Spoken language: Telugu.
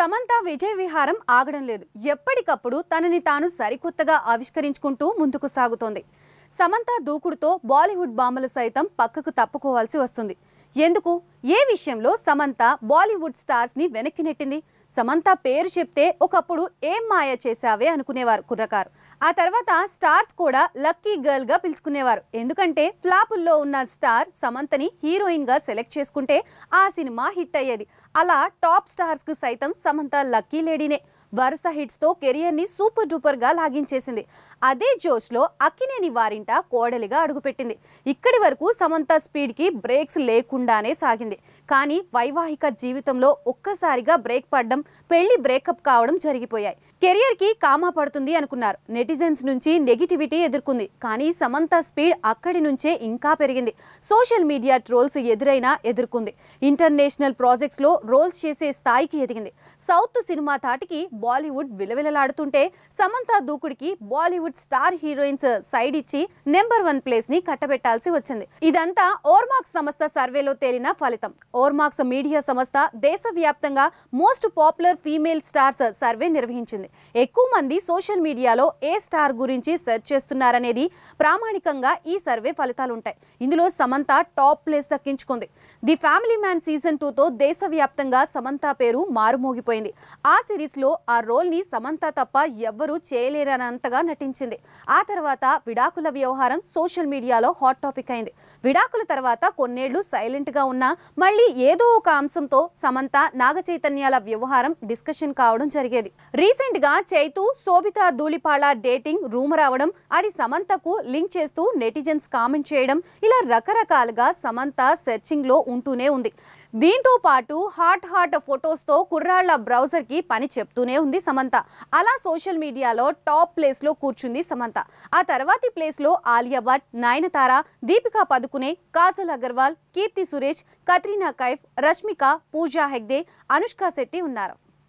సమంత విజయ విహారం ఆగడం లేదు ఎప్పటికప్పుడు తనని తాను సరికొత్తగా ఆవిష్కరించుకుంటూ ముందుకు సాగుతోంది సమంత దూకుడుతో బాలీవుడ్ బామ్మలు సైతం పక్కకు తప్పుకోవాల్సి వస్తుంది ఎందుకు ఏ విషయంలో సమంత బాలీవుడ్ స్టార్స్ని వెనక్కి నెట్టింది సమంత పేరు చెప్తే ఒకప్పుడు ఏం మాయ చేశావే అనుకునేవారు కుర్రకారు ఆ తర్వాత స్టార్స్ కూడా లక్కీ గర్ల్గా పిలుచుకునేవారు ఎందుకంటే ఫ్లాపుల్లో ఉన్న స్టార్ సమంతని హీరోయిన్గా సెలెక్ట్ చేసుకుంటే ఆ సినిమా హిట్ అయ్యేది అలా టాప్ స్టార్స్కు సైతం సమంత లక్కీ లేడీనే వరుస హిట్స్తో ని సూపర్ డూపర్గా లాగించేసింది అదే జోష్లో అక్కినేని వారింట కోడలిగా అడుగుపెట్టింది ఇక్కడి వరకు సమంత స్పీడ్కి బ్రేక్స్ లేకుండానే సాగింది కానీ వైవాహిక జీవితంలో ఒక్కసారిగా బ్రేక్ పడడం పెళ్లి బ్రేకప్ కావడం జరిగిపోయాయి కెరియర్కి కామా పడుతుంది అనుకున్నారు నెటిజన్స్ నుంచి నెగిటివిటీ ఎదుర్కొంది కానీ సమంత స్పీడ్ అక్కడి నుంచే ఇంకా పెరిగింది సోషల్ మీడియా ట్రోల్స్ ఎదురైనా ఎదుర్కొంది ఇంటర్నేషనల్ ప్రాజెక్ట్స్లో రోల్స్ చేసే స్థాయికి ఎదిగింది సౌత్ సినిమా తాటికి బాలీవుడ్ విలవిలలాడుతుంటే సమంత దూకుడికి బాలీవుడ్ స్టార్ హీరోయిన్స్ సైడ్ ఇచ్చి నెంబర్ వన్ ప్లేస్ ని కట్టబెట్టాల్సి వచ్చింది ఇదంతా ఓర్మాక్స్ సంస్థ సర్వేలో తేలిన ఫలితం ఓర్మాక్స్ మీడియా సంస్థ దేశవ్యాప్తంగా most popular female stars survey నిర్వహించింది ఎక్కువ మంది సోషల్ మీడియాలో ఏ స్టార్ గురించి సెర్చ్ చేస్తున్నారనేది ప్రామాణికంగా ఈ సర్వే ఫలితాలు ఉంటాయి ఇందులో సమంత టాప్ ప్లేస్ దక్కించుకుంది ది ఫ్యామిలీ మ్యాన్ సీజన్ టూతో దేశవ్యాప్తంగా సమంత పేరు మారుమోగిపోయింది ఆ సిరీస్లో ఆ రోల్ని సమంత తప్ప ఎవ్వరూ చేయలేరనంతగా నటించింది ఆ తర్వాత విడాకుల వ్యవహారం సోషల్ మీడియాలో హాట్ టాపిక్ అయింది విడాకుల తర్వాత కొన్నేళ్లు సైలెంట్గా ఉన్నా మళ్ళీ ఏదో ఒక అంశంతో సమంత నాగ చైతన్యాల వ్యవహారం డిస్కషన్ కావడం జరిగేది రీసెంట్గా చైతు శోభిత ధూళిపాళ డేటింగ్ రూమర్ అవడం అది సమంతకు లింక్ చేస్తూ నెటిజన్స్ కామెంట్ చేయడం ఇలా రకరకాలుగా సమంత సెర్చింగ్లో ఉంటూనే ఉంది దీంతో పాటు హాట్ హాట్ ఫొటోస్తో కుర్రాళ్ల బ్రౌజర్కి పని చెప్తూనే ఉంది సమంత అలా సోషల్ మీడియాలో టాప్ ప్లేస్లో కూర్చుంది సమంత ఆ తర్వాతి ప్లేస్లో ఆలియా భట్ నయనతార దీపికా పదుకునే కాజల్ అగర్వాల్ కీర్తి సురేష్ కత్రీనా కైఫ్ రష్మిక పూజా హెగ్దే అనుష్క శెట్టి ఉన్నారు